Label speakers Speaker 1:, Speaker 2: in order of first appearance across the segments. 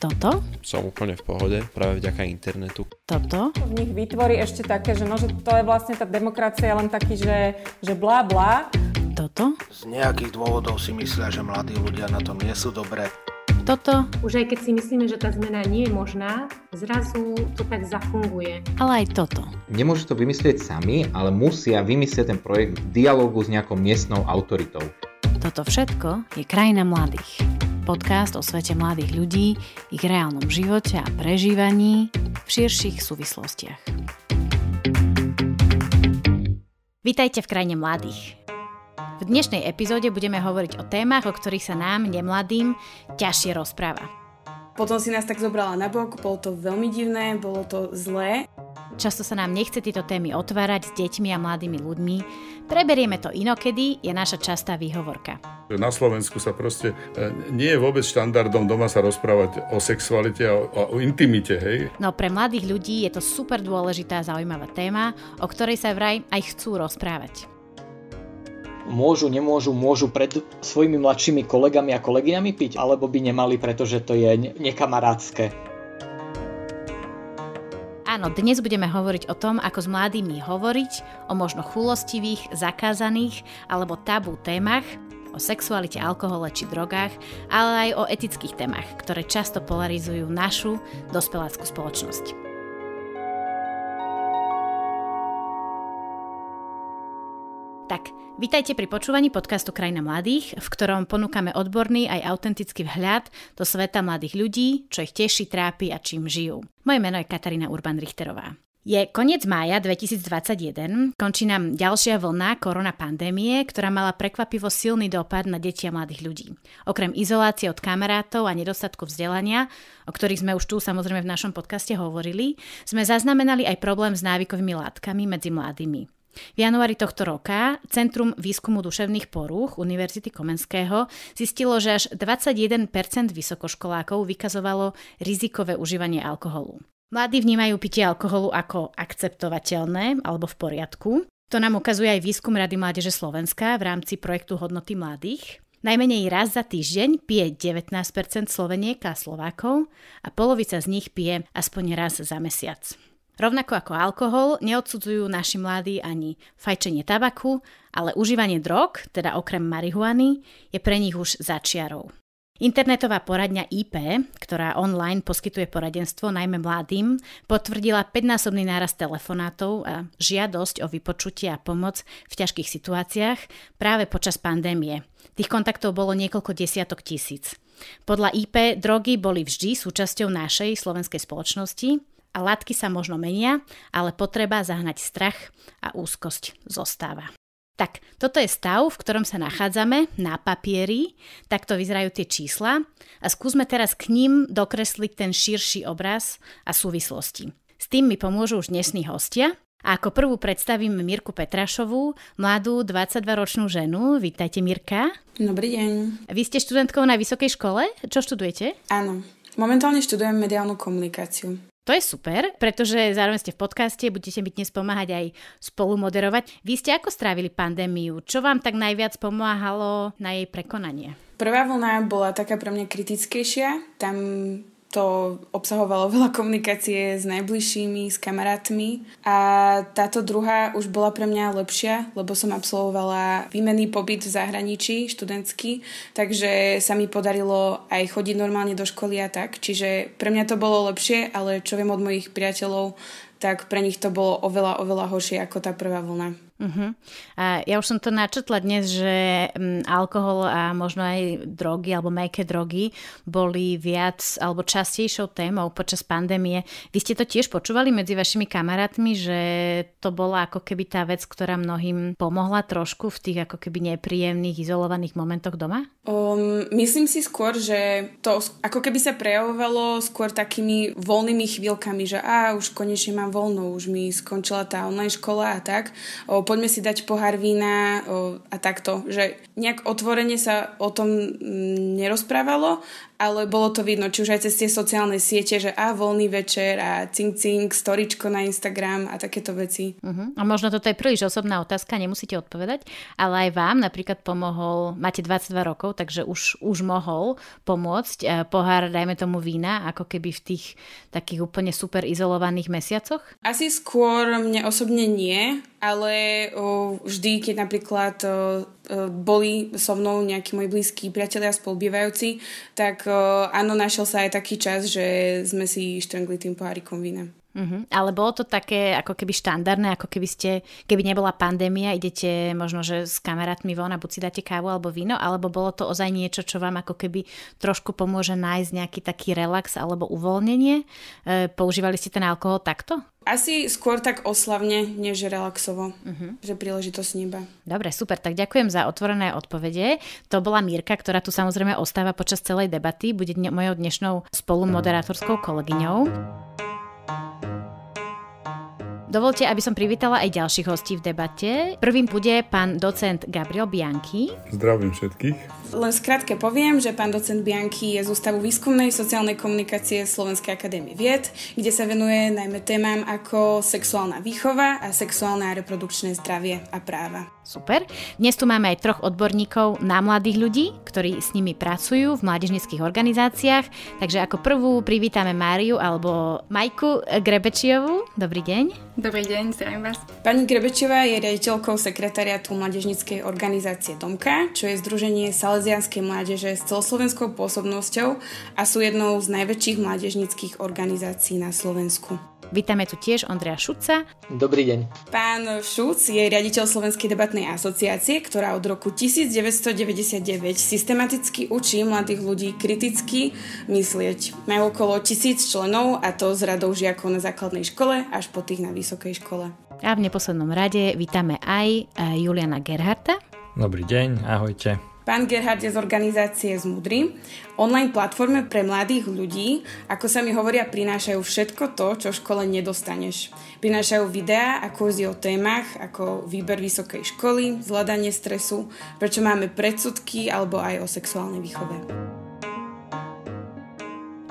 Speaker 1: Toto?
Speaker 2: Som úplne v pohode, práve vďaka internetu.
Speaker 3: Toto?
Speaker 1: V nich vytvorí ešte také, že no, že to je vlastne tá demokracia len taký, že, že blá
Speaker 3: blá.
Speaker 4: Toto? Z nejakých dôvodov si myslia, že mladí ľudia na tom nie sú dobré.
Speaker 3: Toto? Už aj keď si myslíme, že tá zmena nie je možná, zrazu to tak zafunguje. Ale aj toto.
Speaker 4: Nemôžu to vymyslieť sami, ale musia vymyslieť ten projekt v dialogu s nejakou miestnou autoritou.
Speaker 3: Toto všetko je krajina mladých. Podcast o svete mladých ľudí, ich reálnom živote a prežívaní v širších súvislostiach. Vítajte v krajine mladých. V dnešnej epizóde budeme hovoriť o témach, o ktorých sa nám, nemladým, ťažšie rozpráva.
Speaker 1: Potom si nás tak zobrala na bok, bolo to veľmi divné, bolo to zlé.
Speaker 3: Často sa nám nechce tieto témy otvárať s deťmi a mladými ľuďmi. Preberieme to inokedy, je naša častá výhovorka.
Speaker 5: Na Slovensku sa proste e, nie je vôbec štandardom doma sa rozprávať o sexualite a o, o intimite, hej?
Speaker 3: No pre mladých ľudí je to super dôležitá a zaujímavá téma, o ktorej sa vraj aj chcú rozprávať.
Speaker 4: Môžu, nemôžu, môžu pred svojimi mladšími kolegami a kolegyňami piť, alebo by nemali, pretože to je nekamarátske.
Speaker 3: Áno, dnes budeme hovoriť o tom, ako s mladými hovoriť, o možno chulostivých, zakázaných alebo tabú témach, o sexualite, alkohole či drogách, ale aj o etických témach, ktoré často polarizujú našu dospeláckú spoločnosť. Tak, Vítajte pri počúvaní podcastu Krajina mladých, v ktorom ponúkame odborný aj autentický vhľad do sveta mladých ľudí, čo ich teší, trápi a čím žijú. Moje meno je Katarína Urban-Richterová. Je koniec mája 2021, končí nám ďalšia vlna korona pandémie, ktorá mala prekvapivo silný dopad na deti a mladých ľudí. Okrem izolácie od kamarátov a nedostatku vzdelania, o ktorých sme už tu samozrejme v našom podcaste hovorili, sme zaznamenali aj problém s návykovými látkami medzi mladými. V januári tohto roka Centrum výskumu duševných porúch Univerzity Komenského zistilo, že až 21 vysokoškolákov vykazovalo rizikové užívanie alkoholu. Mladí vnímajú pitie alkoholu ako akceptovateľné alebo v poriadku. To nám ukazuje aj výskum Rady mládeže Slovenska v rámci projektu Hodnoty mladých. Najmenej raz za týždeň pije 19 Sloveniek a Slovákov a polovica z nich pije aspoň raz za mesiac. Rovnako ako alkohol neodsudzujú naši mladí ani fajčenie tabaku, ale užívanie drog, teda okrem marihuany, je pre nich už začiarov. Internetová poradňa IP, ktorá online poskytuje poradenstvo najmä mladým, potvrdila 5-násobný nárast telefonátov a žiadosť o vypočutie a pomoc v ťažkých situáciách práve počas pandémie. Tých kontaktov bolo niekoľko desiatok tisíc. Podľa IP drogy boli vždy súčasťou našej slovenskej spoločnosti a látky sa možno menia, ale potreba zahnať strach a úzkosť zostáva. Tak, toto je stav, v ktorom sa nachádzame na papieri, takto vyzerajú tie čísla a skúsme teraz k ním dokresliť ten širší obraz a súvislosti. S tým mi pomôžu už dnešní hostia. A ako prvú predstavím Mirku Petrašovú, mladú 22-ročnú ženu. Vítajte, Mirka. Dobrý deň. Vy ste študentkou na vysokej škole? Čo študujete? Áno, momentálne študujem mediálnu komunikáciu. To je super, pretože zároveň ste v podcaste, budete mi dnes pomáhať aj spolu moderovať. Vy ste ako strávili pandémiu? Čo vám tak najviac pomáhalo na jej prekonanie? Prvá vlna bola taká pre mňa
Speaker 1: kritickejšia. Tam to obsahovalo veľa komunikácie s najbližšími, s kamarátmi a táto druhá už bola pre mňa lepšia, lebo som absolvovala výmenný pobyt v zahraničí, študentský, takže sa mi podarilo aj chodiť normálne do školy a tak, čiže pre mňa to bolo lepšie, ale čo viem od mojich priateľov,
Speaker 3: tak pre nich to bolo oveľa, oveľa horšie ako tá prvá vlna. Uh-huh. A ja už som to načetla dnes, že mm, alkohol a možno aj drogy alebo meké drogy boli viac alebo častejšou témou počas pandémie. Vy ste to tiež počúvali medzi vašimi kamarátmi, že to bola ako keby tá vec, ktorá mnohým pomohla trošku v tých ako keby nepríjemných, izolovaných momentoch doma?
Speaker 1: Um, myslím si skôr, že to ako keby sa prejavovalo skôr takými voľnými chvíľkami, že a už konečne mám voľno, už mi skončila tá online škola a tak. O, poďme si dať pohár vína a takto, že nejak otvorene sa o tom mm, nerozprávalo ale bolo to vidno, či už aj cez tie sociálne siete, že a voľný večer a cink cink, storičko
Speaker 3: na Instagram a takéto veci. Uh-huh. A možno toto je príliš osobná otázka, nemusíte odpovedať, ale aj vám napríklad pomohol, máte 22 rokov, takže už, už mohol pomôcť eh, pohár, dajme tomu vína, ako keby v tých takých úplne super izolovaných mesiacoch? Asi skôr mne osobne nie,
Speaker 1: ale
Speaker 3: vždy, keď napríklad
Speaker 1: E, boli so mnou nejakí moji blízki priatelia spolubývajúci, tak e,
Speaker 3: áno, našiel sa aj taký čas, že sme si štrngli tým pohárikom vína. Uh-huh. Ale bolo to také ako keby štandardné, ako keby ste, keby nebola pandémia, idete možno, že s kamarátmi von a buď si dáte kávu alebo víno, alebo bolo to ozaj niečo, čo vám ako keby trošku pomôže nájsť nejaký taký relax alebo uvoľnenie? E, používali ste ten alkohol takto?
Speaker 1: Asi skôr tak oslavne, než relaxovo, uh-huh. že príležitosť neba.
Speaker 3: Dobre, super, tak ďakujem za otvorené odpovede. To bola Mírka, ktorá tu samozrejme ostáva počas celej debaty, bude dne- mojou dnešnou spolumoderátorskou kolegyňou. Dovolte, aby som privítala aj ďalších hostí v debate. Prvým bude pán docent Gabriel Bianchi.
Speaker 5: Zdravím všetkých.
Speaker 3: Len skrátke poviem, že pán docent Bianchi je z Ústavu
Speaker 1: výskumnej sociálnej komunikácie Slovenskej akadémie vied, kde sa venuje najmä témam ako sexuálna výchova a sexuálne
Speaker 3: a reprodukčné zdravie a práva. Super. Dnes tu máme aj troch odborníkov na mladých ľudí, ktorí s nimi pracujú v mládežnických organizáciách. Takže ako prvú privítame Máriu alebo Majku Grebečiovú. Dobrý deň.
Speaker 1: Dobrý deň, zdravím vás. Pani Grebečiová je riaditeľkou
Speaker 3: sekretariatu mládežnickej
Speaker 1: organizácie Domka, čo je združenie salesianskej mládeže s celoslovenskou pôsobnosťou a sú jednou z najväčších mládežnických organizácií na Slovensku. Vítame tu tiež Ondreja Šuca. Dobrý deň. Pán Šuc je riaditeľ Slovenskej debatnej asociácie, ktorá od roku 1999 systematicky učí mladých ľudí kriticky myslieť. Majú okolo tisíc členov a to s radou žiakov na základnej škole až
Speaker 3: po tých na vysokej škole. A v neposlednom rade vítame aj eh, Juliana Gerharta.
Speaker 2: Dobrý deň, ahojte.
Speaker 3: Pán Gerhard je z organizácie
Speaker 1: z Mudry.
Speaker 3: Online platforme
Speaker 1: pre mladých ľudí, ako sa mi hovoria, prinášajú všetko to, čo v škole nedostaneš. Prinášajú videá a kurzy o témach, ako výber vysokej školy, zvládanie stresu, prečo máme predsudky alebo aj o sexuálnej výchove.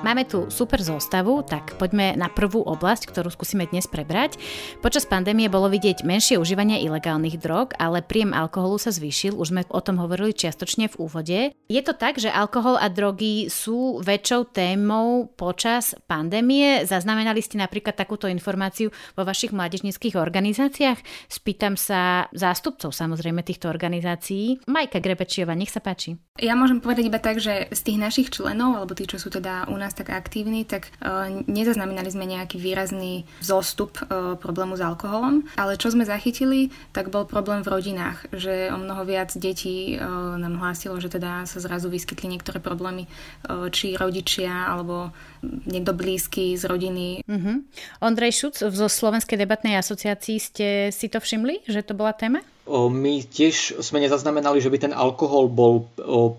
Speaker 3: Máme tu super zostavu, tak poďme na prvú oblasť, ktorú skúsime dnes prebrať. Počas pandémie bolo vidieť menšie užívanie ilegálnych drog, ale príjem alkoholu sa zvýšil, už sme o tom hovorili čiastočne v úvode. Je to tak, že alkohol a drogy sú väčšou témou počas pandémie. Zaznamenali ste napríklad takúto informáciu vo vašich mládežnických organizáciách? Spýtam sa zástupcov samozrejme týchto organizácií. Majka Grebečiova, nech sa páči.
Speaker 6: Ja môžem povedať iba tak, že z tých našich členov, alebo tí, čo sú teda u nás nás tak aktívni, tak e, nezaznamenali sme nejaký výrazný zostup e, problému s alkoholom. Ale čo sme zachytili, tak bol problém v rodinách, že o mnoho viac detí e, nám hlásilo, že teda sa zrazu vyskytli niektoré problémy, či
Speaker 3: rodičia alebo niekto blízky z rodiny. Mm-hmm. Ondrej Šuc zo Slovenskej debatnej asociácii ste si to všimli, že to bola téma?
Speaker 4: my tiež sme nezaznamenali, že by ten alkohol bol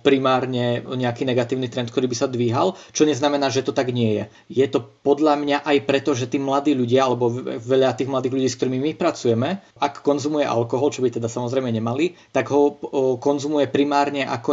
Speaker 4: primárne nejaký negatívny trend, ktorý by sa dvíhal, čo neznamená, že to tak nie je. Je to podľa mňa aj preto, že tí mladí ľudia, alebo veľa tých mladých ľudí, s ktorými my pracujeme, ak konzumuje alkohol, čo by teda samozrejme nemali, tak ho konzumuje primárne ako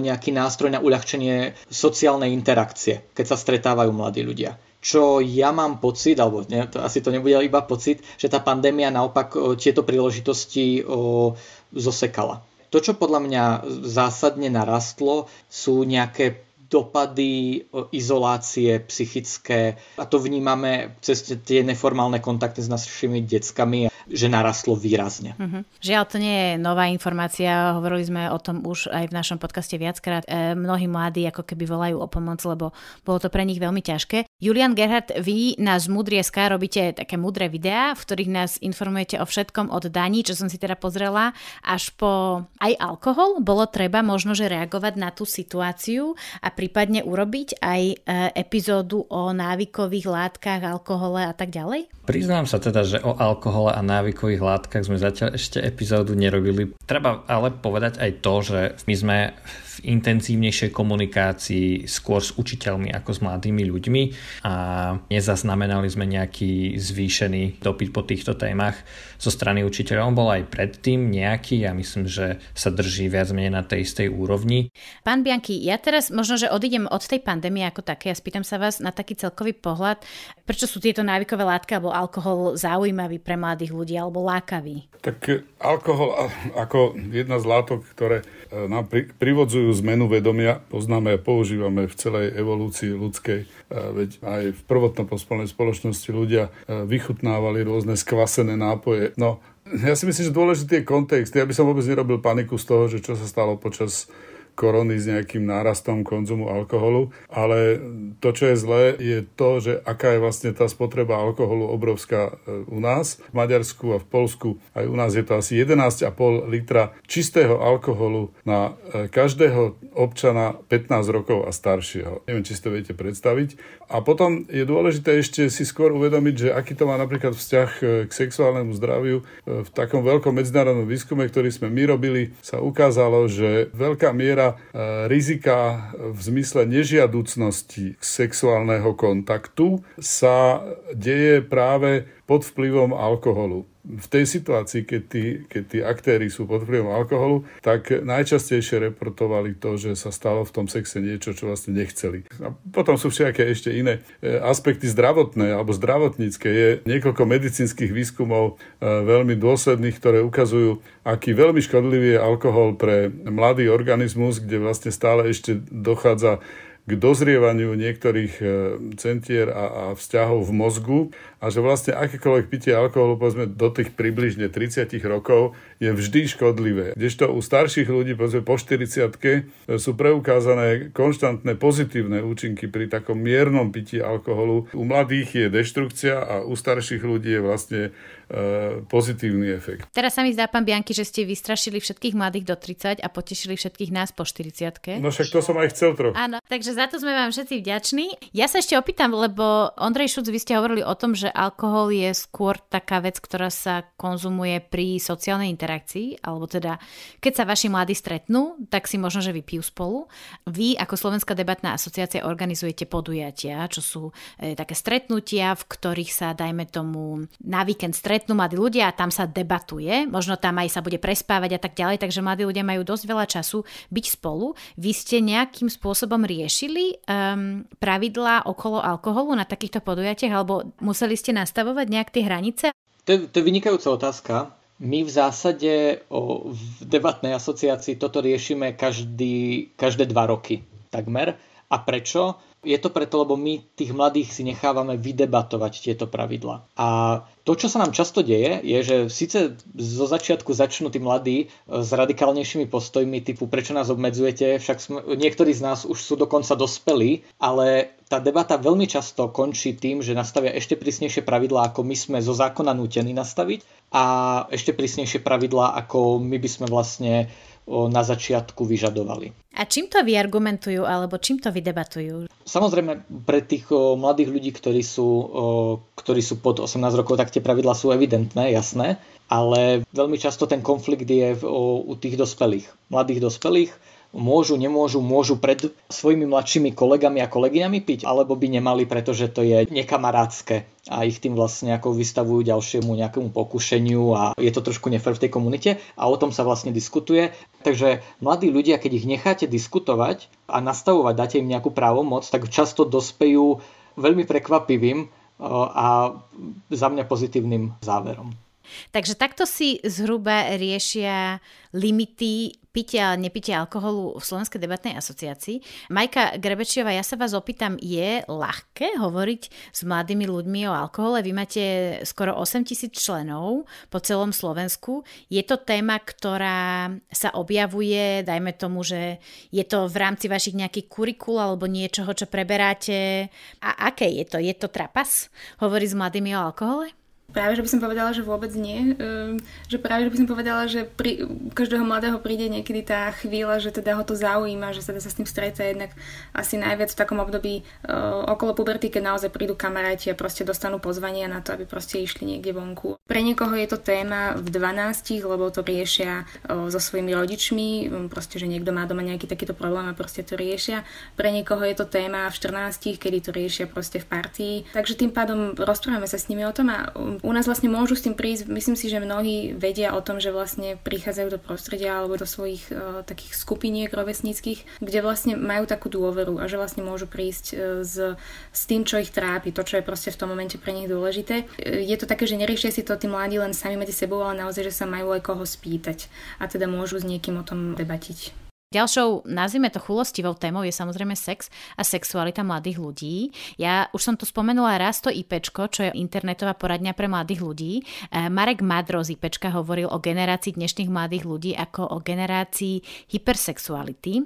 Speaker 4: nejaký nástroj na uľahčenie sociálnej interakcie, keď sa stretávajú mladí ľudia čo ja mám pocit, alebo ne, to, asi to nebude iba pocit, že tá pandémia naopak o, tieto príležitosti o, zosekala. To, čo podľa mňa zásadne narastlo, sú nejaké dopady izolácie psychické a to vnímame cez tie neformálne kontakty s našimi deckami že narastlo výrazne.
Speaker 3: Mm-hmm. Žiaľ, to nie je nová informácia, hovorili sme o tom už aj v našom podcaste viackrát. E, mnohí mladí ako keby volajú o pomoc, lebo bolo to pre nich veľmi ťažké. Julian Gerhardt, vy na SK robíte také mudré videá, v ktorých nás informujete o všetkom od daní, čo som si teda pozrela, až po aj alkohol. Bolo treba možno, že reagovať na tú situáciu a prípadne urobiť aj e, epizódu o návykových látkach, alkohole a tak ďalej?
Speaker 4: Priznám
Speaker 2: sa teda, že o alkohole a návykových návykových látkach sme zatiaľ ešte epizódu nerobili. Treba ale povedať aj to, že my sme intenzívnejšej komunikácii skôr s učiteľmi ako s mladými ľuďmi a nezaznamenali sme nejaký zvýšený dopyt po týchto témach zo strany učiteľov. bol aj predtým nejaký, ja myslím, že sa drží viac menej na tej istej úrovni.
Speaker 3: Pán Bianky, ja teraz možno, že odídem od tej pandémie ako také a ja spýtam sa vás na taký celkový pohľad, prečo sú tieto návykové látky alebo alkohol zaujímavý pre mladých ľudí alebo lákavý?
Speaker 5: Tak alkohol ako jedna z látok, ktoré e, nám privodzujú zmenu vedomia poznáme a používame v celej evolúcii ľudskej. Veď aj v pospolnej spoločnosti ľudia e, vychutnávali rôzne skvasené nápoje. No, ja si myslím, že dôležitý je kontext. Ja by som vôbec nerobil paniku z toho, že čo sa stalo počas korony s nejakým nárastom konzumu alkoholu, ale to, čo je zlé, je to, že aká je vlastne tá spotreba alkoholu obrovská e, u nás. V Maďarsku a v Polsku aj u nás je to asi 11,5 litra čistého alkoholu na e, každého občana 15 rokov a staršieho. Neviem, či si to viete predstaviť. A potom je dôležité ešte si skôr uvedomiť, že aký to má napríklad vzťah e, k sexuálnemu zdraviu. E, v takom veľkom medzinárodnom výskume, ktorý sme my robili, sa ukázalo, že veľká miera e, rizika v zmysle nežiaducnosti sexuálneho kontaktu sa deje práve pod vplyvom alkoholu v tej situácii, keď tí, keď tí aktéry sú pod vplyvom alkoholu, tak najčastejšie reportovali to, že sa stalo v tom sexe niečo, čo vlastne nechceli. A potom sú všetky ešte iné e, aspekty zdravotné alebo zdravotnícke. Je niekoľko medicínskych výskumov e, veľmi dôsledných, ktoré ukazujú, aký veľmi škodlivý je alkohol pre mladý organizmus, kde vlastne stále ešte dochádza k dozrievaniu niektorých e, centier a, a vzťahov v mozgu a že vlastne akékoľvek pitie alkoholu povedzme do tých približne 30 rokov je vždy škodlivé. Kdežto u starších ľudí povedzme po 40 e, sú preukázané konštantné pozitívne účinky pri takom miernom pití alkoholu. U mladých je deštrukcia a u starších ľudí je vlastne E, pozitívny efekt.
Speaker 3: Teraz sa mi zdá, pán Bianky, že ste vystrašili všetkých mladých do 30 a potešili všetkých nás po 40. No však
Speaker 5: to som aj chcel trochu.
Speaker 3: Áno, takže za to sme vám všetci vďační. Ja sa ešte opýtam, lebo Ondrej Šuc, vy ste hovorili o tom, že alkohol je skôr taká vec, ktorá sa konzumuje pri sociálnej interakcii, alebo teda keď sa vaši mladí stretnú, tak si možno, že vypijú spolu. Vy ako Slovenská debatná asociácia organizujete podujatia, čo sú e, také stretnutia, v ktorých sa, dajme tomu, na víkend stretnú stretnú mladí ľudia a tam sa debatuje, možno tam aj sa bude prespávať a tak ďalej, takže mladí ľudia majú dosť veľa času byť spolu. Vy ste nejakým spôsobom riešili um, pravidlá okolo alkoholu na takýchto podujatiach alebo museli ste nastavovať nejak tie
Speaker 4: hranice? To je, to je vynikajúca otázka. My v zásade o, v debatnej asociácii toto riešime každý, každé dva roky takmer. A prečo? Je to preto, lebo my tých mladých si nechávame vydebatovať tieto pravidla. A to, čo sa nám často deje, je, že síce zo začiatku začnú tí mladí e, s radikálnejšími postojmi typu prečo nás obmedzujete, však sme, niektorí z nás už sú dokonca dospelí, ale tá debata veľmi často končí tým, že nastavia ešte prísnejšie pravidlá, ako my sme zo zákona nútení nastaviť a ešte prísnejšie pravidlá, ako my by sme vlastne na začiatku vyžadovali.
Speaker 3: A čím to vyargumentujú alebo čím to vydebatujú?
Speaker 4: Samozrejme, pre tých o, mladých ľudí, ktorí sú, o, ktorí sú pod 18 rokov, tak tie pravidlá sú evidentné, jasné, ale veľmi často ten konflikt je o, u tých dospelých, mladých dospelých, môžu, nemôžu, môžu pred svojimi mladšími kolegami a kolegyňami piť, alebo by nemali, pretože to je nekamarátske a ich tým vlastne ako vystavujú ďalšiemu nejakému pokušeniu a je to trošku nefer v tej komunite a o tom sa vlastne diskutuje. Takže mladí ľudia, keď ich necháte diskutovať a nastavovať, dáte im nejakú právomoc, tak často dospejú veľmi prekvapivým e, a za mňa pozitívnym záverom.
Speaker 3: Takže takto si zhruba riešia limity pitia a nepitia alkoholu v Slovenskej debatnej asociácii. Majka Grebečiová, ja sa vás opýtam, je ľahké hovoriť s mladými ľuďmi o alkohole? Vy máte skoro 8 tisíc členov po celom Slovensku. Je to téma, ktorá sa objavuje, dajme tomu, že je to v rámci vašich nejakých kurikul alebo niečoho, čo preberáte. A aké je to? Je to trapas? hovoriť s mladými o alkohole?
Speaker 6: Práve, že by som povedala, že vôbec nie. Ehm, že práve, že by som povedala, že pri, každého mladého príde niekedy tá chvíľa, že teda ho to zaujíma, že teda sa s tým stretá jednak asi najviac v takom období e, okolo puberty, keď naozaj prídu kamaráti a proste dostanú pozvania na to, aby proste išli niekde vonku. Pre niekoho je to téma v 12, lebo to riešia e, so svojimi rodičmi, hm, proste, že niekto má doma nejaký takýto problém a proste to riešia. Pre niekoho je to téma v 14, kedy to riešia proste v partii. Takže tým pádom rozprávame sa s nimi o tom a um, u nás vlastne môžu s tým prísť, myslím si, že mnohí vedia o tom, že vlastne prichádzajú do prostredia alebo do svojich uh, takých skupiniek rovesníckých, kde vlastne majú takú dôveru a že vlastne môžu prísť uh, s, s tým, čo ich trápi, to, čo je proste v tom momente pre nich dôležité. E, je to také, že neriešia si to tí mladí len sami medzi sebou, ale naozaj, že sa majú aj koho spýtať a teda môžu s niekým o tom debatiť.
Speaker 3: Ďalšou, nazvime to chulostivou témou, je samozrejme sex a sexualita mladých ľudí. Ja už som tu spomenula raz to IP, čo je internetová poradňa pre mladých ľudí. E, Marek Madro z IPčka hovoril o generácii dnešných mladých ľudí ako o generácii hypersexuality, e,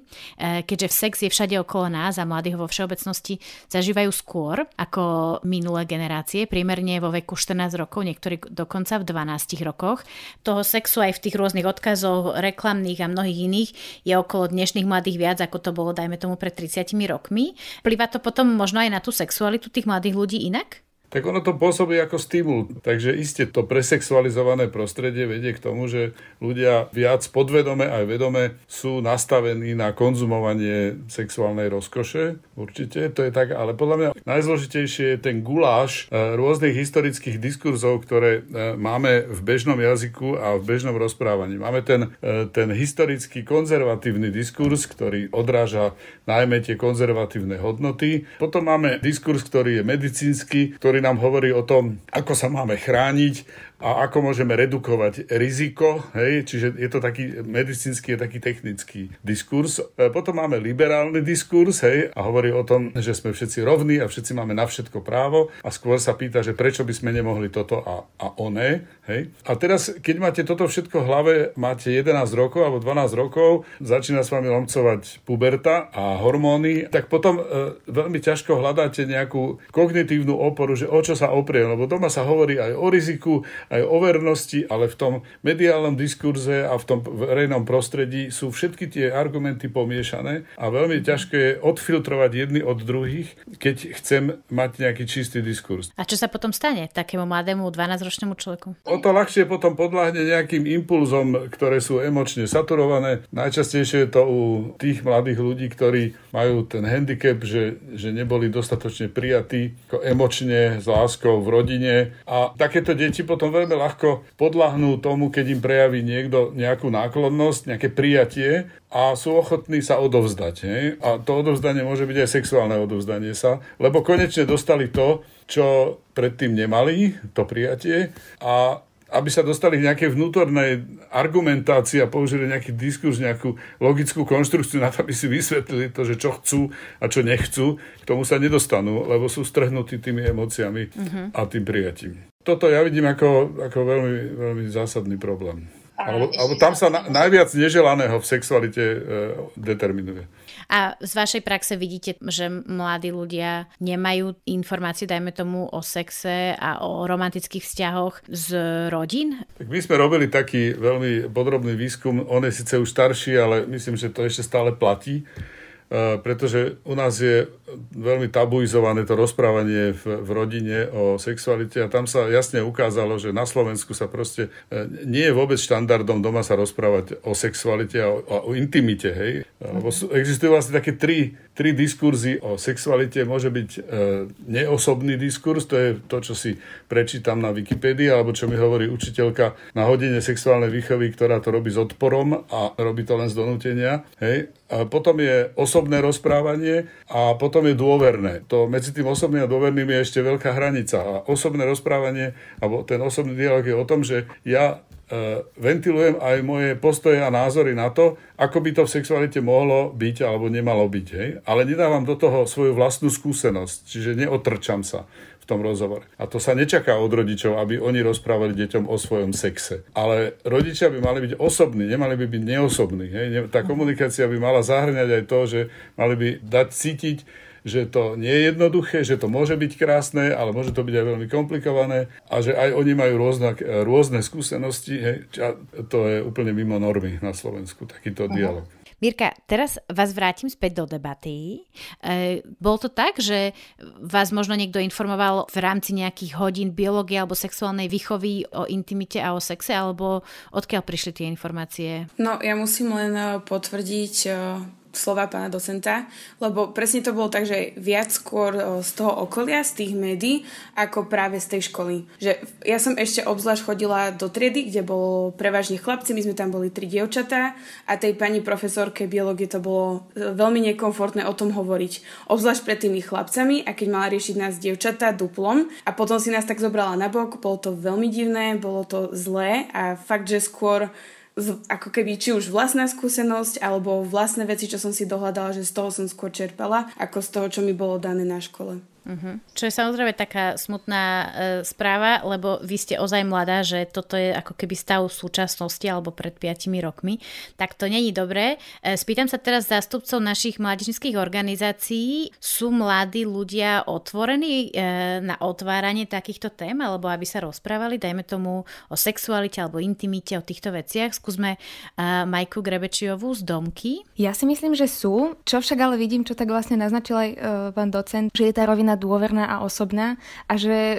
Speaker 3: keďže sex je všade okolo nás a mladých vo všeobecnosti zažívajú skôr ako minulé generácie, priemerne vo veku 14 rokov, niektorí dokonca v 12 rokoch. Toho sexu aj v tých rôznych odkazoch reklamných a mnohých iných je okolo okolo dnešných mladých viac, ako to bolo, dajme tomu, pred 30 rokmi. Plýva to potom možno aj na tú sexualitu tých mladých ľudí inak?
Speaker 5: tak ono to pôsobí ako stimul. Takže iste to presexualizované prostredie vedie k tomu, že ľudia viac podvedome aj vedome sú nastavení na konzumovanie sexuálnej rozkoše. Určite to je tak, ale podľa mňa najzložitejšie je ten guláš e, rôznych historických diskurzov, ktoré e, máme v bežnom jazyku a v bežnom rozprávaní. Máme ten, e, ten historický konzervatívny diskurs, ktorý odráža najmä tie konzervatívne hodnoty. Potom máme diskurs, ktorý je medicínsky, ktorý ktorý nám hovorí o tom, ako sa máme chrániť, a ako môžeme redukovať riziko. Hej? Čiže je to taký medicínsky, je taký technický diskurs. E, potom máme liberálny diskurs hej? a hovorí o tom, že sme všetci rovní a všetci máme na všetko právo a skôr sa pýta, že prečo by sme nemohli toto a, a oné. Hej? A teraz, keď máte toto všetko v hlave, máte 11 rokov alebo 12 rokov, začína s vami lomcovať puberta a hormóny, tak potom e, veľmi ťažko hľadáte nejakú kognitívnu oporu, že o čo sa oprie, lebo doma sa hovorí aj o riziku, aj o vernosti, ale v tom mediálnom diskurze a v tom verejnom prostredí sú všetky tie argumenty pomiešané a veľmi mhm. ťažké je odfiltrovať jedny od druhých, keď chcem mať nejaký čistý diskurs.
Speaker 3: A čo sa potom stane takému mladému 12-ročnému človeku?
Speaker 5: O to ľahšie potom podľahne nejakým impulzom, ktoré sú emočne saturované. Najčastejšie je to u tých mladých ľudí, ktorí majú ten handicap, že, že neboli dostatočne prijatí emočne, s láskou v rodine. A takéto deti potom veľmi ľahko podľahnú tomu, keď im prejaví niekto nejakú náklonnosť, nejaké prijatie a sú ochotní sa odovzdať. Hej? A to odovzdanie môže byť aj sexuálne odovzdanie sa, lebo konečne dostali to, čo predtým nemali, to prijatie a aby sa dostali k nejakej vnútornej argumentácii a použili nejaký diskurs, nejakú logickú konštrukciu na to, aby si vysvetlili to, že čo chcú a čo nechcú, k tomu sa nedostanú, lebo sú strhnutí tými emóciami uh-huh. a tým prijatím. Toto ja vidím ako, ako veľmi, veľmi zásadný problém. Alebo, alebo tam sa na, najviac neželaného v sexualite e, determinuje.
Speaker 3: A z vašej praxe vidíte, že mladí ľudia nemajú informácie, dajme tomu, o sexe a o romantických vzťahoch z rodín?
Speaker 5: Tak my sme robili taký veľmi podrobný výskum. On je síce už starší, ale myslím, že to ešte stále platí Eh, pretože u nás je veľmi tabuizované to rozprávanie v, v rodine o sexualite a tam sa jasne ukázalo, že na Slovensku sa proste eh, nie je vôbec štandardom doma sa rozprávať o sexualite a o, a o intimite, hej. Lebo sú, existujú vlastne také tri, tri diskurzy o sexualite. Môže byť e, neosobný diskurs, to je to, čo si prečítam na Wikipedii alebo čo mi hovorí učiteľka na hodine sexuálnej výchovy, ktorá to robí s odporom a robí to len z donútenia, hej a potom je osobné rozprávanie a potom je dôverné. To medzi tým osobným a dôverným je ešte veľká hranica. A osobné rozprávanie, alebo ten osobný dialog je o tom, že ja e, ventilujem aj moje postoje a názory na to, ako by to v sexualite mohlo byť alebo nemalo byť. Hej? Ale nedávam do toho svoju vlastnú skúsenosť, čiže neotrčam sa tom rozhovore. A to sa nečaká od rodičov, aby oni rozprávali deťom o svojom sexe. Ale rodičia by mali byť osobní, nemali by byť neosobní. Hej? Tá komunikácia by mala zahrňať aj to, že mali by dať cítiť, že to nie je jednoduché, že to môže byť krásne, ale môže to byť aj veľmi komplikované a že aj oni majú rôzne, rôzne skúsenosti. Hej? A to je úplne mimo normy na Slovensku, takýto Aha. dialog.
Speaker 3: Mirka, teraz vás vrátim späť do debaty. E, bol to tak, že vás možno niekto informoval v rámci nejakých hodín biológie alebo sexuálnej výchovy o intimite a o sexe, alebo odkiaľ prišli tie informácie?
Speaker 1: No, ja musím len e, potvrdiť e, slova pána docenta, lebo presne to bolo tak, že viac skôr e, z toho okolia, z tých médií, ako práve z tej školy. Že ja som ešte obzvlášť chodila do triedy, kde bolo prevažne chlapci, my sme tam boli tri dievčatá a tej pani profesorke biológie to bolo e, veľmi nekomfortné o tom hovoriť. Obzvlášť pred tými chlapcami a keď mala riešiť nás dievčatá duplom a potom si nás tak zobrala na bok, bolo to veľmi divné, bolo to zlé a fakt, že skôr ako keby či už vlastná skúsenosť alebo vlastné veci, čo som si dohľadala, že z toho som skôr čerpala, ako z toho, čo mi bolo dané na škole.
Speaker 3: Uh-huh. Čo je samozrejme taká smutná e, správa, lebo vy ste ozaj mladá, že toto je ako keby stav v súčasnosti alebo pred 5 rokmi, tak to není dobré. E, spýtam sa teraz zástupcov našich mládežnických organizácií, sú mladí ľudia otvorení e, na otváranie takýchto tém, alebo aby sa rozprávali, dajme tomu o sexualite alebo intimite, o týchto veciach. Skúsme e, Majku Grebečiovú z Domky.
Speaker 6: Ja si myslím, že sú, čo však ale vidím, čo tak vlastne naznačil aj e, pán docent, že je tá rovina jedna dôverná a osobná a že e,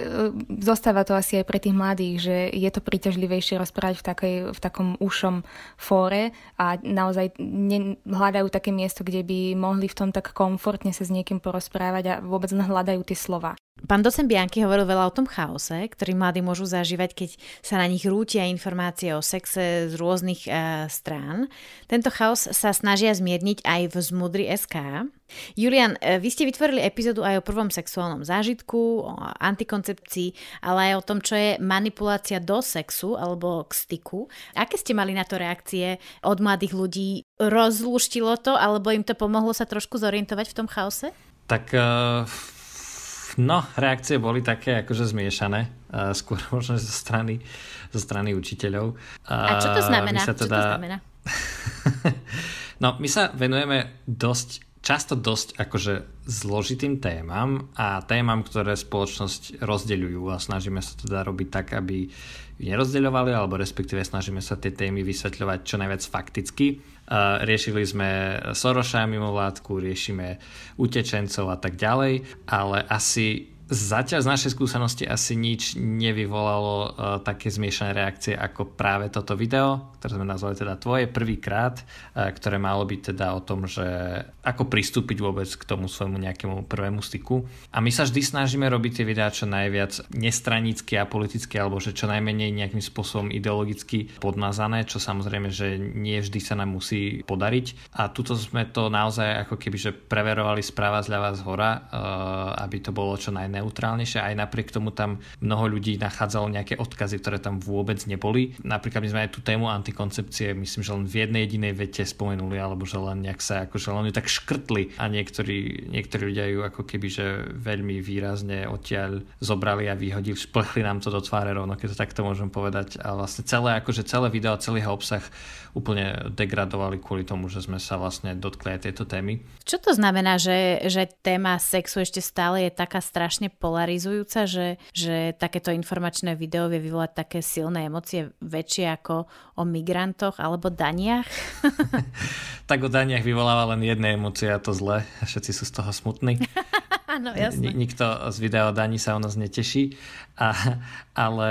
Speaker 6: zostáva to asi aj pre tých mladých, že je to príťažlivejšie rozprávať v, takej, v takom ušom fóre a naozaj ne, hľadajú také miesto, kde by mohli v tom tak komfortne sa s niekým porozprávať a
Speaker 3: vôbec hľadajú tie slova. Pán docent Bianky hovoril veľa o tom chaose, ktorý mladí môžu zažívať, keď sa na nich rútia informácie o sexe z rôznych e, strán. Tento chaos sa snažia zmierniť aj v Zmudri SK. Julian, e, vy ste vytvorili epizódu aj o prvom sexuálnom zážitku, o antikoncepcii, ale aj o tom, čo je manipulácia do sexu alebo k styku. Aké ste mali na to reakcie od mladých ľudí? Rozlúštilo to alebo im to pomohlo sa trošku zorientovať v tom chaose?
Speaker 2: Tak... Uh No, reakcie boli také akože zmiešané, skôr možno zo strany, zo strany učiteľov. A čo to znamená? Teda... Čo to teda znamená? no, my sa venujeme dosť často dosť akože zložitým témam a témam, ktoré spoločnosť rozdeľujú a snažíme sa teda robiť tak, aby ju nerozdeľovali alebo respektíve snažíme sa tie témy vysvetľovať čo najviac fakticky. E, riešili sme Soroša mimovládku, riešime utečencov a tak ďalej, ale asi Zatiaľ z našej skúsenosti asi nič nevyvolalo uh, také zmiešané reakcie ako práve toto video, ktoré sme nazvali teda tvoje prvýkrát, uh, e, ktoré malo byť teda o tom, že ako pristúpiť vôbec k tomu svojmu nejakému prvému styku. A my sa vždy snažíme robiť tie videá čo najviac nestranicky a politicky, alebo že čo najmenej nejakým spôsobom ideologicky podmazané, čo samozrejme, že nie vždy sa nám musí podariť. A tuto sme to naozaj ako keby že preverovali správa zľava z hora, uh, aby to bolo čo najne neutrálnejšie, aj napriek tomu tam mnoho ľudí nachádzalo nejaké odkazy, ktoré tam vôbec neboli. Napríklad my sme aj tú tému antikoncepcie, myslím, že len v jednej jedinej vete spomenuli, alebo že len nejak sa akože len ju tak škrtli a niektorí, niektorí ľudia ju ako keby že veľmi výrazne odtiaľ zobrali a vyhodili, šplchli nám to do tváre rovno, keď to takto môžem povedať. A vlastne celé, akože celé video, celý jeho obsah úplne degradovali kvôli tomu, že sme sa vlastne dotkli aj tejto témy.
Speaker 3: Čo to znamená, že, že téma sexu ešte stále je taká strašne polarizujúca, že, že takéto informačné video vie vyvolať také silné emócie väčšie ako o migrantoch alebo daniach?
Speaker 2: tak o daniach vyvoláva len jedna emócie a to zle. Všetci sú z toho smutní.
Speaker 3: Áno, jasné.
Speaker 2: Nikto z videodaní sa o nás neteší. A, ale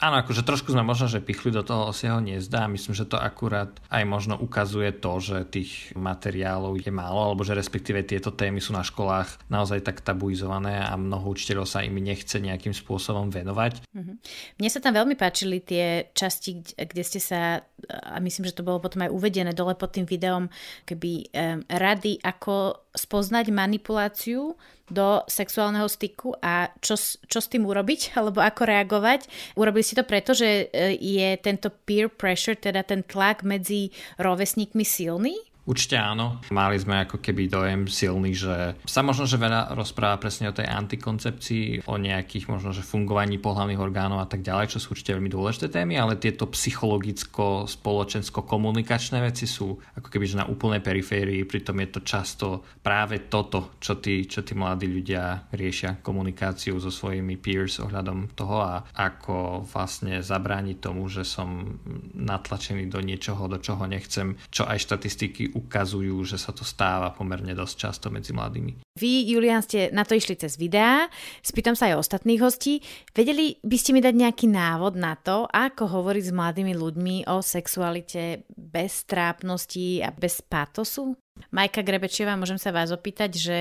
Speaker 2: áno, akože trošku sme možno, že pichli do toho osieho niezda. a myslím, že to akurát aj možno ukazuje to, že tých materiálov je málo, alebo že respektíve tieto témy sú na školách naozaj tak tabuizované a mnoho učiteľov sa im nechce nejakým spôsobom venovať.
Speaker 3: Mhm. Mne sa tam veľmi páčili tie časti, kde ste sa a myslím, že to bolo potom aj uvedené dole pod tým videom, keby um, rady, ako spoznať manipuláciu do sexuálneho styku a čo, čo s tým urobiť, alebo ako reagovať. Urobili si to preto, že e, je tento peer pressure, teda ten tlak medzi rovesníkmi silný?
Speaker 2: Určite áno. Mali sme ako keby dojem silný, že sa možno, že veľa rozpráva presne o tej antikoncepcii, o nejakých možno, že fungovaní pohľavných orgánov a tak ďalej, čo sú určite veľmi dôležité témy, ale tieto psychologicko, spoločensko, komunikačné veci sú ako keby že na úplnej periférii, pritom je to často práve toto, čo tí, čo tí mladí ľudia riešia komunikáciu so svojimi peers ohľadom toho a ako vlastne zabrániť tomu, že som natlačený do niečoho, do čoho nechcem, čo aj štatistiky ukazujú, že sa to stáva pomerne dosť často medzi mladými.
Speaker 3: Vy, Julian, ste na to išli cez videá, spýtam sa aj ostatných hostí. Vedeli by ste mi dať nejaký návod na to, ako hovoriť s mladými ľuďmi o sexualite bez trápnosti a bez patosu? Majka Grebečieva, môžem sa vás opýtať, že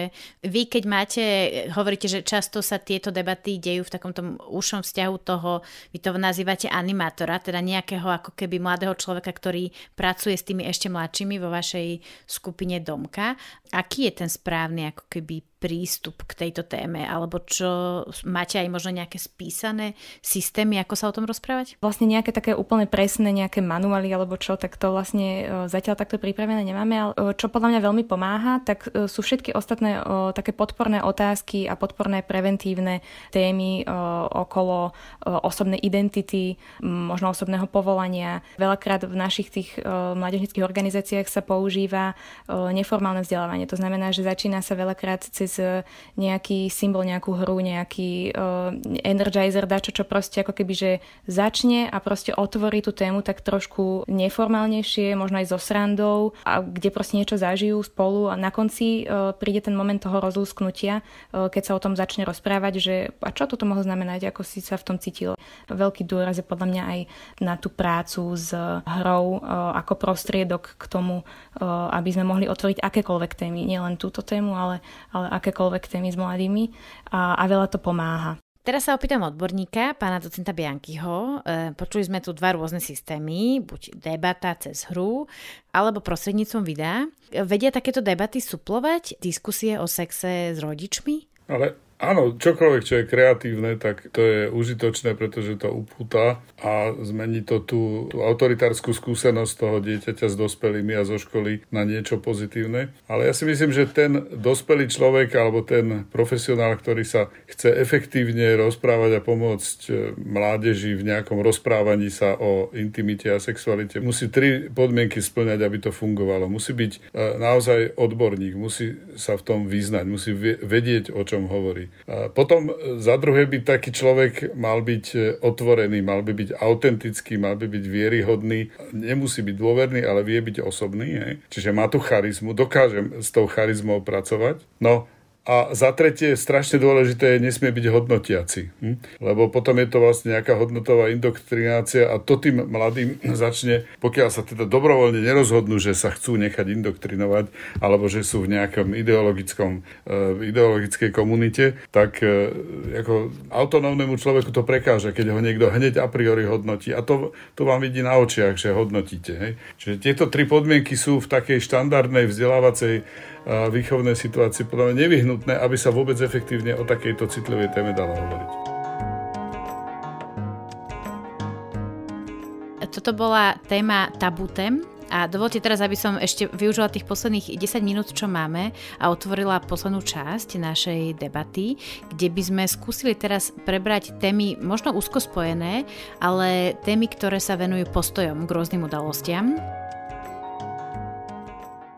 Speaker 3: vy keď máte, hovoríte, že často sa tieto debaty dejú v takomto ušom vzťahu toho, vy to nazývate animátora, teda nejakého ako keby mladého človeka, ktorý pracuje s tými ešte mladšími vo vašej skupine Domka. Aký je ten správny ako keby prístup k tejto téme? Alebo čo, máte aj možno nejaké spísané systémy, ako sa o tom rozprávať? Vlastne nejaké také úplne presné nejaké manuály alebo čo, tak to vlastne e, zatiaľ takto pripravené
Speaker 6: nemáme. Ale e, čo podľa mňa veľmi pomáha, tak e, sú všetky ostatné také podporné otázky a podporné preventívne témy okolo osobnej identity, možno osobného povolania. Veľakrát v našich tých mládežnických organizáciách sa používa neformálne vzdelávanie. To znamená, že začína sa veľakrát cez cez e, nejaký symbol, nejakú hru, nejaký uh, energizer, dačo, čo proste ako keby, že začne a proste otvorí tú tému tak trošku neformálnejšie, možno aj so srandou, a kde proste niečo zažijú spolu a na konci uh, príde ten moment toho rozlúsknutia, uh, keď sa o tom začne rozprávať, že a čo toto mohlo znamenať, ako si sa v tom cítil. Veľký dôraz je podľa mňa aj na tú prácu s hrou uh, ako prostriedok k tomu, uh, aby sme mohli otvoriť akékoľvek témy, nielen túto tému, ale, ale akékoľvek témy s mladými
Speaker 3: a, a veľa to pomáha. Teraz sa opýtam odborníka, pána docenta Biankyho. E, počuli sme tu dva rôzne systémy, buď debata cez hru, alebo prostredníctvom videa. Vedia takéto debaty suplovať diskusie o sexe s rodičmi?
Speaker 5: Ale Áno, čokoľvek, čo je kreatívne, tak to je užitočné, pretože to upúta a zmení to tú, tú autoritárskú skúsenosť toho dieťaťa s dospelými a zo školy na niečo pozitívne. Ale ja si myslím, že ten dospelý človek alebo ten profesionál, ktorý sa chce efektívne rozprávať a pomôcť e, mládeži v nejakom rozprávaní sa o intimite a sexualite, musí tri podmienky splňať, aby to fungovalo. Musí byť e, naozaj odborník, musí sa v tom vyznať, musí vedieť, o čom hovorí a potom e, za druhé by taký človek mal byť e, otvorený, mal by byť autentický, mal by byť vieryhodný, nemusí byť dôverný, ale vie byť osobný. Hej. Čiže má tu charizmu, dokážem s tou charizmou pracovať. No a za tretie, strašne dôležité je, nesmie byť hodnotiaci. Hm? Lebo potom je to vlastne nejaká hodnotová indoktrinácia a to tým mladým začne, pokiaľ sa teda dobrovoľne nerozhodnú, že sa chcú nechať indoktrinovať, alebo že sú v nejakom ideologickom, uh, ideologickej komunite, tak uh, ako autonómnemu človeku to prekáže, keď ho niekto hneď a priori hodnotí. A to, to vám vidí na očiach, že hodnotíte. Hej? Čiže tieto tri podmienky sú v takej štandardnej vzdelávacej výchovnej situácii podľa mňa nevyhnutné, aby sa vôbec efektívne o takejto citlivej téme dalo hovoriť.
Speaker 3: Toto bola téma tabutem, a dovolte teraz, aby som ešte využila tých posledných 10 minút, čo máme a otvorila poslednú časť našej debaty, kde by sme skúsili teraz prebrať témy možno úzko spojené, ale témy, ktoré sa venujú postojom k rôznym udalostiam.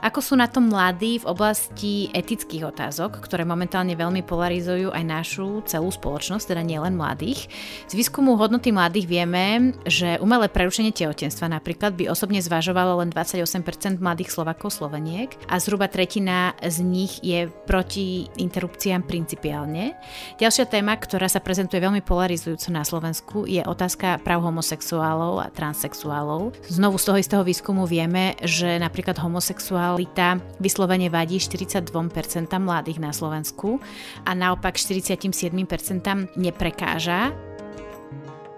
Speaker 3: Ako sú na to mladí v oblasti etických otázok, ktoré momentálne veľmi polarizujú aj našu celú spoločnosť, teda nielen mladých? Z výskumu hodnoty mladých vieme, že umelé prerušenie tehotenstva napríklad by osobne zvažovalo len 28% mladých Slovakov Sloveniek a zhruba tretina z nich je proti interrupciám principiálne. Ďalšia téma, ktorá sa prezentuje veľmi polarizujúco na Slovensku, je otázka práv homosexuálov a transsexuálov. Znovu z toho istého výskumu vieme, že napríklad homosexuál sexualita vyslovene vadí 42% mladých na Slovensku a naopak 47% neprekáža.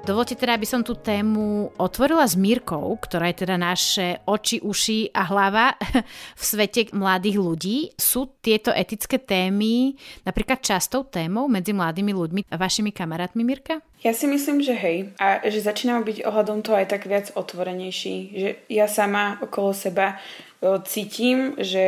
Speaker 3: Dovolte teda, aby som tú tému otvorila s Mírkou, ktorá je teda naše oči, uši a hlava v svete mladých ľudí. Sú tieto etické témy napríklad častou témou medzi mladými ľuďmi a vašimi kamarátmi, Mirka?
Speaker 1: Ja si myslím, že hej. A že začínam byť ohľadom toho aj tak viac otvorenejší. Že ja sama okolo seba cítim, že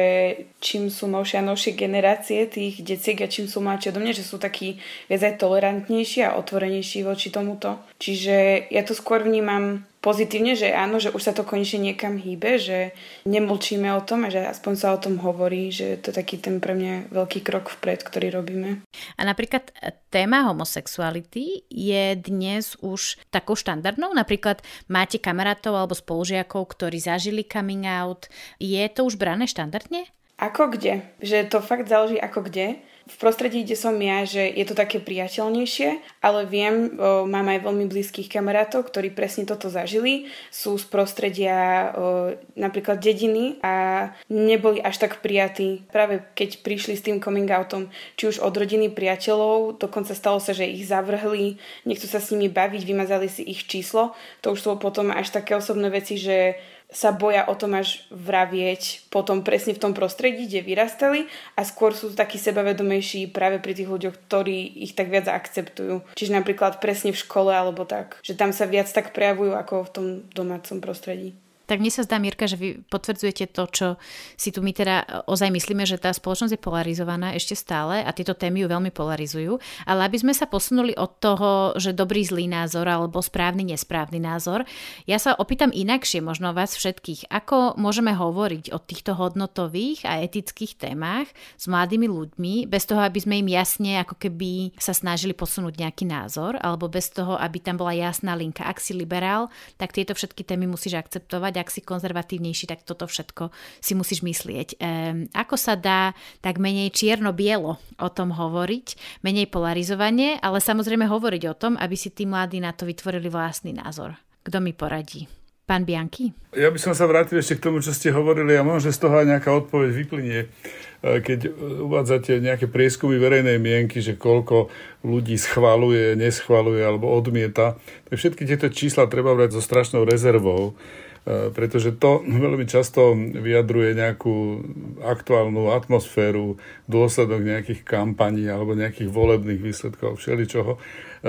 Speaker 1: čím sú novšie a novšie generácie tých detiek a čím sú mladšie do mňa, že sú takí viac aj tolerantnejší a otvorenejší voči tomuto. Čiže ja to skôr vnímam pozitívne, že áno, že už sa to konečne niekam hýbe, že nemlčíme o tom a že aspoň sa o tom hovorí, že to je taký ten pre mňa veľký krok vpred, ktorý robíme.
Speaker 3: A napríklad e, téma homosexuality je dnes už takou štandardnou? Napríklad máte kamarátov alebo spolužiakov, ktorí zažili coming out. Je to už brané štandardne?
Speaker 1: Ako kde? Že to fakt záleží ako kde v prostredí, kde som ja, že je to také priateľnejšie, ale viem, o, mám aj veľmi blízkych kamarátov, ktorí presne toto zažili, sú z prostredia o, napríklad dediny a neboli až tak prijatí práve keď prišli s tým coming outom, či už od rodiny priateľov, dokonca stalo sa, že ich zavrhli, nechcú sa s nimi baviť, vymazali si ich číslo, to už sú potom až také osobné veci, že sa boja o tom až vravieť potom presne v tom prostredí, kde vyrastali a skôr sú takí sebavedomejší práve pri tých ľuďoch, ktorí ich tak viac akceptujú. Čiže napríklad presne v škole alebo tak, že tam sa viac tak prejavujú ako v tom domácom prostredí.
Speaker 3: Tak mne sa zdá, Mirka, že vy potvrdzujete to, čo si tu my teda e, ozaj myslíme, že tá spoločnosť je polarizovaná ešte stále a tieto témy ju veľmi polarizujú. Ale aby sme sa posunuli od toho, že dobrý zlý názor alebo správny nesprávny názor, ja sa opýtam inakšie možno vás všetkých, ako môžeme hovoriť o týchto hodnotových a etických témach s mladými ľuďmi, bez toho, aby sme im jasne ako keby sa snažili posunúť nejaký názor, alebo bez toho, aby tam bola jasná linka. Ak si liberál, tak tieto všetky témy musíš akceptovať ak si konzervatívnejší, tak toto všetko si musíš myslieť. Ehm, ako sa dá tak menej čierno-bielo o tom hovoriť, menej polarizovanie, ale samozrejme hovoriť o tom, aby si tí mladí na to vytvorili vlastný názor. Kto mi poradí? Pán Bianky?
Speaker 5: Ja by som sa vrátil ešte k tomu, čo ste hovorili a možno, že z toho aj nejaká odpoveď vyplynie. E, keď e, uvádzate nejaké prieskumy verejnej mienky, že koľko ľudí schvaluje, neschvaluje alebo odmieta, tak všetky tieto čísla treba brať so strašnou rezervou E, pretože to veľmi často vyjadruje nejakú aktuálnu atmosféru, dôsledok nejakých kampaní alebo nejakých volebných výsledkov, všeličoho. E,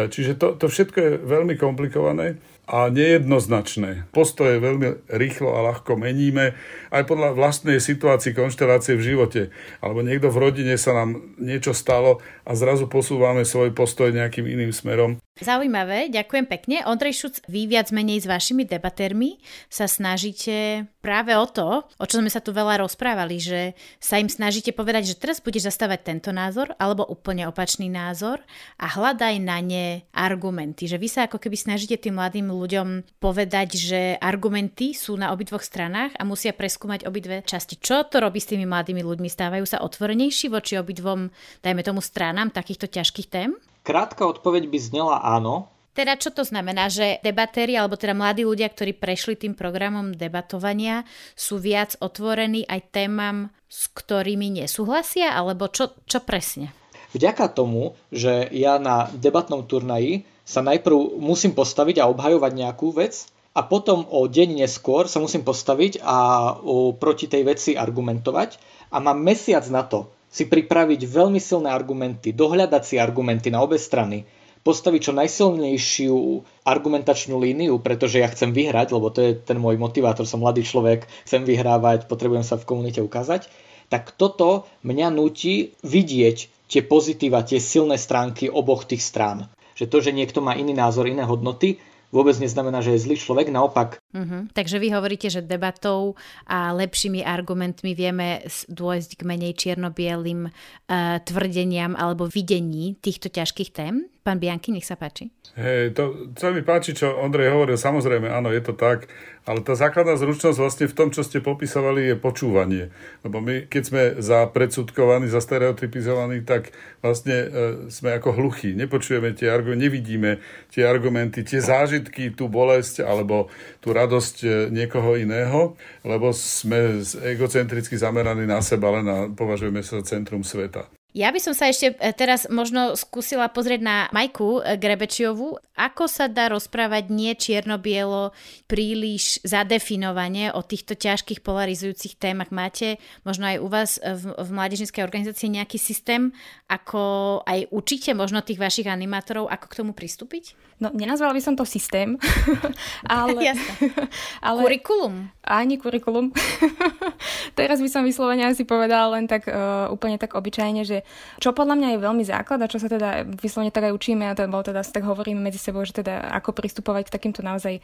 Speaker 5: čiže to, to všetko je veľmi komplikované a nejednoznačné. Postoje veľmi rýchlo a ľahko meníme, aj podľa vlastnej situácii, konštelácie v živote. Alebo niekto v rodine sa nám niečo stalo a zrazu posúvame svoj postoj nejakým iným smerom.
Speaker 3: Zaujímavé, ďakujem pekne. Ondrej Šuc, vy viac menej s vašimi debatermi sa snažíte práve o to, o čo sme sa tu veľa rozprávali, že sa im snažíte povedať, že teraz budeš zastávať tento názor alebo úplne opačný názor a hľadaj na ne argumenty. Že vy sa ako keby snažíte tým mladým ľuďom povedať, že argumenty sú na obidvoch stranách a musia preskúmať obidve časti. Čo to robí s tými mladými ľuďmi? Stávajú sa otvornejší voči obidvom, dajme tomu, stranám takýchto ťažkých tém?
Speaker 4: Krátka odpoveď by znela áno,
Speaker 3: teda čo to znamená, že debatéri alebo teda mladí ľudia, ktorí prešli tým programom debatovania, sú viac otvorení aj témam, s ktorými nesúhlasia, alebo čo, čo presne?
Speaker 4: Vďaka tomu, že ja na debatnom turnaji sa najprv musím postaviť a obhajovať nejakú vec a potom o deň neskôr sa musím postaviť a o, proti tej veci argumentovať a mám mesiac na to si pripraviť veľmi silné argumenty, dohľadať si argumenty na obe strany, postaviť čo najsilnejšiu argumentačnú líniu, pretože ja chcem vyhrať, lebo to je ten môj motivátor, som mladý človek, chcem vyhrávať, potrebujem sa v komunite ukázať, tak toto mňa nutí vidieť tie pozitíva, tie silné stránky oboch tých strán že to, že niekto má iný názor, iné hodnoty, vôbec neznamená, že je zlý človek. Naopak,
Speaker 3: Mm-hmm. Takže vy hovoríte, že debatou a lepšími argumentmi vieme dôjsť k menej čiernobielým uh, tvrdeniam alebo videní týchto ťažkých tém? Pán Bianky, nech sa páči.
Speaker 5: Hey, to sa mi páči, čo Ondrej hovoril. Samozrejme, áno, je to tak. Ale tá základná zručnosť vlastne v tom, čo ste popisovali, je počúvanie. Lebo my, keď sme za stereotypizovaní, tak vlastne e, sme ako hluchí. Nepočujeme tie argumenty, nevidíme tie argumenty, tie zážitky, tú bolesť alebo tú radosť e, niekoho iného, lebo sme egocentricky zameraní na seba, len na, považujeme sa za centrum sveta.
Speaker 3: Ja by som sa ešte e, teraz možno skúsila pozrieť na Majku e, Grebečiovú, ako sa dá rozprávať nie čierno-bielo príliš zadefinovanie o týchto ťažkých polarizujúcich témach. Máte možno aj u vás v, v mládežnickej organizácii nejaký systém, ako aj učíte možno tých vašich animátorov, ako k tomu pristúpiť? No, nenazvala by som to systém, ale... ale... Kurikulum. Ani kurikulum. teraz
Speaker 6: by som vyslovene asi povedala len tak uh, úplne tak obyčajne, že čo podľa mňa je veľmi základ a čo sa teda vyslovene tak aj učíme, a teda, teda tak hovoríme medzi sebou, že teda ako pristupovať k takýmto naozaj e,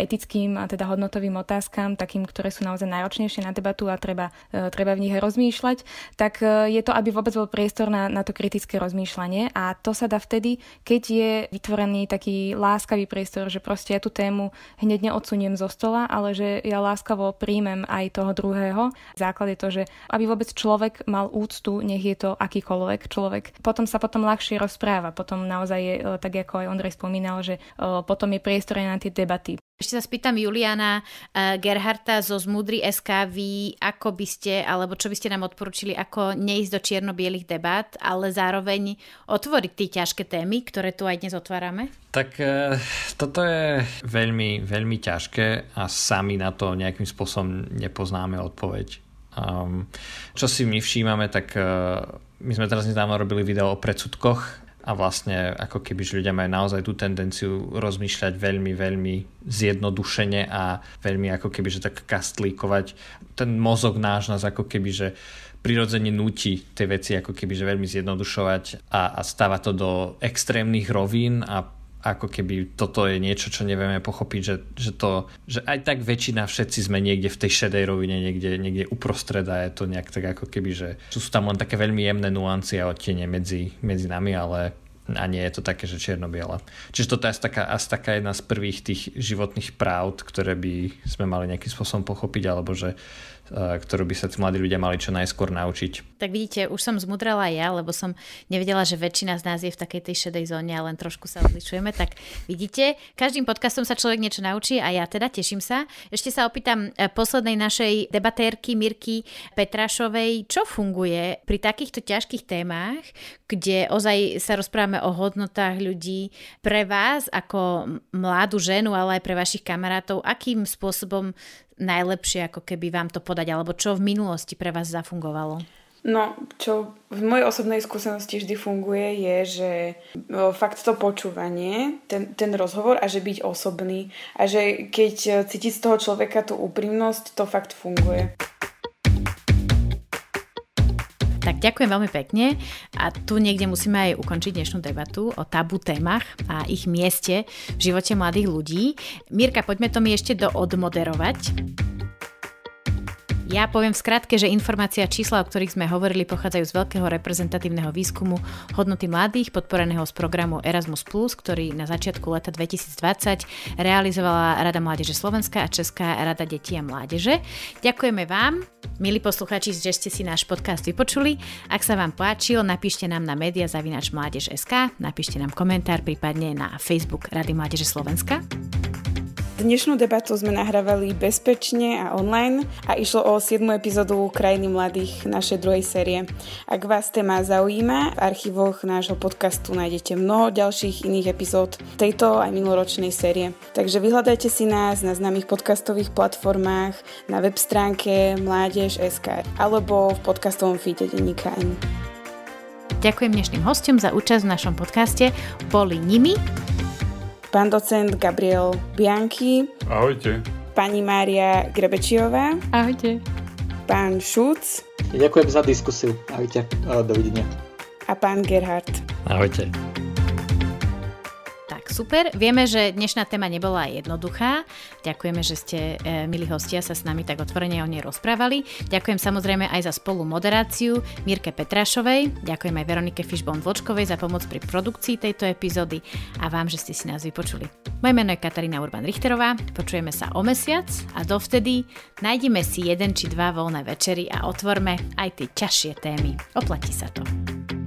Speaker 6: etickým a teda hodnotovým otázkam, takým, ktoré sú naozaj náročnejšie na debatu a treba, e, treba v nich rozmýšľať, tak e, je to, aby vôbec bol priestor na, na to kritické rozmýšľanie a to sa dá vtedy, keď je vytvorený taký láskavý priestor, že proste ja tú tému hneď neodsuniem zo stola, ale že ja láskavo príjmem aj toho druhého. Základ je to, že aby vôbec človek mal úctu, nech je to ak akýkoľvek človek, potom sa potom ľahšie rozpráva. Potom naozaj, je, e, tak ako aj Ondrej spomínal, že e, potom je priestor aj na tie debaty.
Speaker 3: Ešte sa spýtam Juliana e, Gerharta zo Zmudry SK, vy ako by ste, alebo čo by ste nám odporúčili, ako neísť do čierno debat, debát, ale zároveň otvoriť tie ťažké témy, ktoré tu aj dnes otvárame?
Speaker 2: Tak toto je veľmi, veľmi ťažké a sami na to nejakým spôsobom nepoznáme odpoveď. Čo si my všímame, tak e, my sme teraz nedávno robili video o predsudkoch a vlastne ako keby, že ľudia majú naozaj tú tendenciu rozmýšľať veľmi, veľmi zjednodušene a veľmi ako keby, že tak kastlíkovať. Ten mozog náš nás ako keby, že prirodzene nutí tie veci ako keby, že veľmi zjednodušovať a, a stáva to do extrémnych rovín a ako keby toto je niečo, čo nevieme pochopiť, že, že to, že aj tak väčšina všetci sme niekde v tej šedej rovine, niekde, niekde uprostred a je to nejak tak ako keby, že sú tam len také veľmi jemné nuancy a odtiene medzi, medzi nami, ale a nie je to také, že čierno biela Čiže toto je asi taká, asi taká jedna z prvých tých životných práv, ktoré by sme mali nejakým spôsobom pochopiť, alebo že ktorú by sa tí mladí ľudia mali čo najskôr naučiť.
Speaker 3: Tak vidíte, už som zmudrela ja, lebo som nevedela, že väčšina z nás je v takej tej šedej zóne a len trošku sa odlišujeme. Tak vidíte, každým podcastom sa človek niečo naučí a ja teda teším sa. Ešte sa opýtam e, poslednej našej debatérky Mirky Petrašovej, čo funguje pri takýchto ťažkých témach, kde ozaj sa rozprávame o hodnotách ľudí pre vás ako mladú ženu, ale aj pre vašich kamarátov, akým spôsobom najlepšie ako keby vám to podať, alebo čo v minulosti pre vás zafungovalo?
Speaker 1: No, čo v mojej osobnej skúsenosti vždy funguje, je, že fakt to počúvanie, ten, ten rozhovor a že byť osobný. A že keď e, cítiť z toho človeka tú úprimnosť, to fakt funguje.
Speaker 3: Tak ďakujem veľmi pekne a tu niekde musíme aj ukončiť dnešnú debatu o tabu témach a ich mieste v živote mladých ľudí. Mirka, poďme to mi ešte doodmoderovať. Ja poviem v skratke, že informácia čísla, o ktorých sme hovorili, pochádzajú z veľkého reprezentatívneho výskumu hodnoty mladých, podporeného z programu Erasmus+, ktorý na začiatku leta 2020 realizovala Rada mládeže Slovenska a Česká rada detí a mládeže. Ďakujeme vám, milí posluchači, že ste si náš podcast vypočuli. Ak sa vám páčil, napíšte nám na media mediazavinačmládež.sk, napíšte nám komentár, prípadne na Facebook Rady mládeže Slovenska.
Speaker 1: Dnešnú debatu sme nahrávali bezpečne a online a išlo o 7. epizódu Krajiny mladých našej druhej série. Ak vás téma zaujíma, v archívoch nášho podcastu nájdete mnoho ďalších iných epizód tejto aj minuloročnej série. Takže vyhľadajte si nás na známych podcastových platformách, na web stránke mládež.sk alebo v podcastovom
Speaker 3: feede denníka N. Ďakujem dnešným hostom za účasť v našom podcaste. Boli nimi pán docent Gabriel Bianchi.
Speaker 5: Ahojte.
Speaker 1: Pani Mária Grebečiová. Ahojte. Pán
Speaker 3: Šúc.
Speaker 4: Ďakujem za diskusiu. Ahojte. Dovidenia.
Speaker 1: A pán Gerhard.
Speaker 4: Ahojte
Speaker 3: super. Vieme, že dnešná téma nebola jednoduchá. Ďakujeme, že ste, e, milí hostia, sa s nami tak otvorene o nej rozprávali. Ďakujem samozrejme aj za spolu moderáciu Mirke Petrašovej. Ďakujem aj Veronike Fishbon Vočkovej za pomoc pri produkcii tejto epizódy a vám, že ste si nás vypočuli. Moje meno je Katarína Urban-Richterová. Počujeme sa o mesiac a dovtedy nájdeme si jeden či dva voľné večery a otvorme aj tie ťažšie témy. Oplatí sa to.